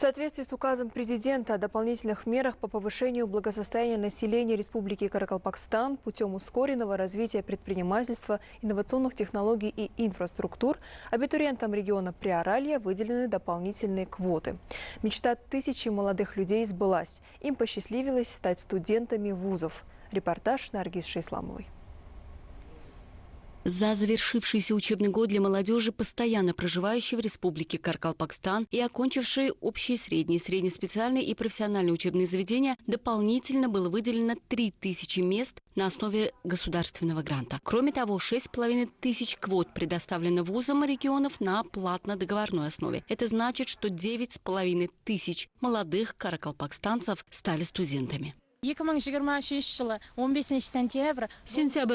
В соответствии с указом президента о дополнительных мерах по повышению благосостояния населения Республики Каракалпакстан путем ускоренного развития предпринимательства, инновационных технологий и инфраструктур, абитуриентам региона Приоралья выделены дополнительные квоты. Мечта тысячи молодых людей сбылась. Им посчастливилось стать студентами вузов. Репортаж Наргиз Шейсламовой за завершившийся учебный год для молодежи, постоянно проживающей в Республике Каркалпакстан и окончившей общие средние, среднеспециальные и профессиональные учебные заведения, дополнительно было выделено 3000 мест на основе государственного гранта. Кроме того, 6,5 тысяч квот предоставлено вузам регионов на платно-договорной основе. Это значит, что 9,5 тысяч молодых каракалпакстанцев стали студентами. Сентябрь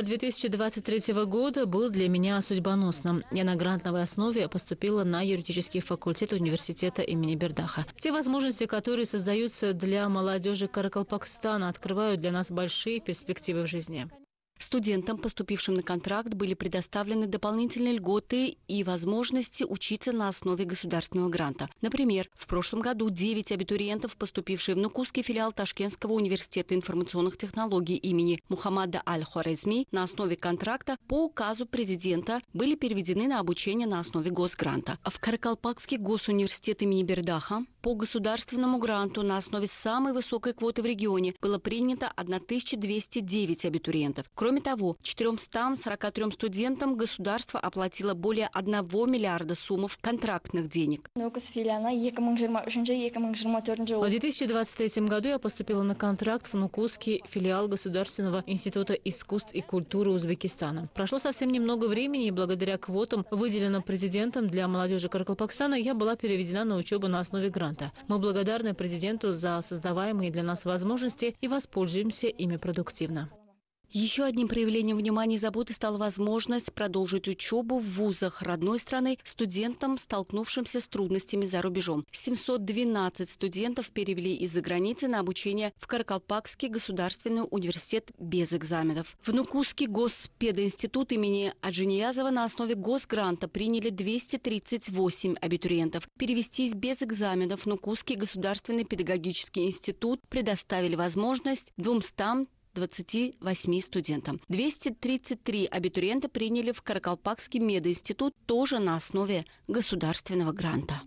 2023 года был для меня судьбоносным. Я на грантовой основе поступила на юридический факультет университета имени Бердаха. Те возможности, которые создаются для молодежи Каракалпакстана, открывают для нас большие перспективы в жизни. Студентам, поступившим на контракт, были предоставлены дополнительные льготы и возможности учиться на основе государственного гранта. Например, в прошлом году 9 абитуриентов, поступившие в Нукусский филиал Ташкентского университета информационных технологий имени Мухаммада Аль-Хорезми на основе контракта по указу президента были переведены на обучение на основе госгранта. В Каракалпакский госуниверситет имени Бердаха по государственному гранту на основе самой высокой квоты в регионе было принято 1209 абитуриентов. Кроме того, 443 студентам государство оплатило более 1 миллиарда суммов контрактных денег. В 2023 году я поступила на контракт в Нукусский филиал Государственного института искусств и культуры Узбекистана. Прошло совсем немного времени, и благодаря квотам, выделенным президентом для молодежи Каракалпакстана, я была переведена на учебу на основе гранта президента. Мы благодарны президенту за создаваемые для нас возможности и воспользуемся ими продуктивно. Еще одним проявлением внимания и заботы стала возможность продолжить учебу в вузах родной страны студентам, столкнувшимся с трудностями за рубежом. 712 студентов перевели из-за границы на обучение в Каракалпакский государственный университет без экзаменов. В Нукусский госпединститут имени Аджиниязова на основе госгранта приняли 238 абитуриентов. Перевестись без экзаменов в Нукусский государственный педагогический институт предоставили возможность 200 28 студентам. 233 абитуриента приняли в Каракалпакский мединститут тоже на основе государственного гранта.